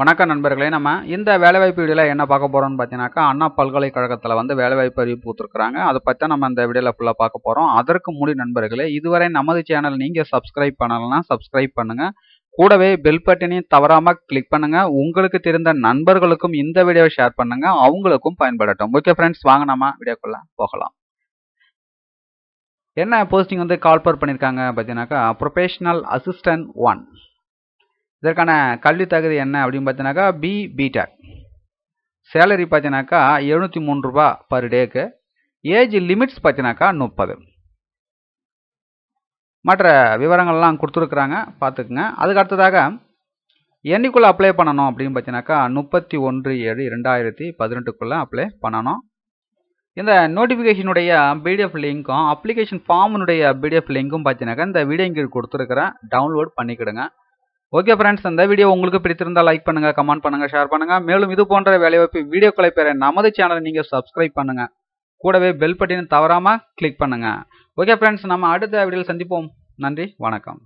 வணக்கம் நண்பர்களே நம்ம இந்த வேலைவாய்ப்பு வீடியோவில் என்ன பார்க்க போகிறோம்னு பார்த்தீங்கன்னாக்கா அண்ணா பல்கலைக்கழகத்தில் வந்து வேலைவாய்ப்பு அறிவிப்பு கொடுத்துருக்காங்க அதை பற்றி நம்ம இந்த வீடியோவில் ஃபுல்லாக பார்க்க போகிறோம் அதற்கு முடி நண்பர்களே இதுவரை நமது சேனல் நீங்கள் சப்ஸ்கிரைப் பண்ணலைன்னா சப்ஸ்கிரைப் பண்ணுங்கள் கூடவே பெல் பட்டனையும் தவறாமல் கிளிக் பண்ணுங்கள் உங்களுக்கு தெரிந்த நண்பர்களுக்கும் இந்த வீடியோவை ஷேர் பண்ணுங்கள் அவங்களுக்கும் பயன்படட்டும் ஓகே ஃப்ரெண்ட்ஸ் வாங்க நம்ம வீடியோக்குள்ளே போகலாம் என்ன போஸ்டிங் வந்து கால் பண்ணியிருக்காங்க பார்த்தீங்கன்னாக்கா ப்ரொஃபஷனல் அசிஸ்டன்ட் ஒன் இதற்கான கல்வி தகுதி என்ன அப்படின்னு பார்த்தீங்கன்னாக்கா பி பிடெக் சேலரி பார்த்தீங்கன்னாக்கா எழுநூற்றி மூணு ரூபா பர் டேக்கு ஏஜ் லிமிட்ஸ் பார்த்தீங்கன்னாக்கா முப்பது மற்ற விவரங்கள்லாம் கொடுத்துருக்குறாங்க பார்த்துக்குங்க அதுக்கு அடுத்ததாக என்னைக்குள்ளே அப்ளை பண்ணணும் அப்படின்னு பார்த்தீங்கன்னாக்கா முப்பத்தி ஒன்று ஏழு ரெண்டாயிரத்தி பதினெட்டுக்குள்ளே அப்ளை பண்ணணும் இந்த நோட்டிஃபிகேஷனுடைய பிடிஎஃப் லிங்க்கும் அப்ளிகேஷன் ஃபார்முடைய பிடிஎஃப் லிங்க்கும் பார்த்தீங்கன்னாக்கா இந்த வீடியோ இங்கே கொடுத்துருக்குறேன் டவுன்லோட் பண்ணிக்கிடுங்க ஓகே ஃப்ரெண்ட்ஸ் இந்த வீடியோ உங்களுக்கு பிடித்திருந்தால் லைக் பண்ணுங்க கமெண்ட் பண்ணுங்க ஷேர் பண்ணுங்க மேலும் இது போன்ற வேலைவாய்ப்பு வீடியோக்களை பெற நமது சேனலை நீங்க சப்ஸ்கிரைப் பண்ணுங்க கூடவே பெல் பட்டினை தவறாம கிளிக் பண்ணுங்க ஓகே ஃப்ரெண்ட்ஸ் நம்ம அடுத்த வீடியோவில் சந்திப்போம் நன்றி வணக்கம்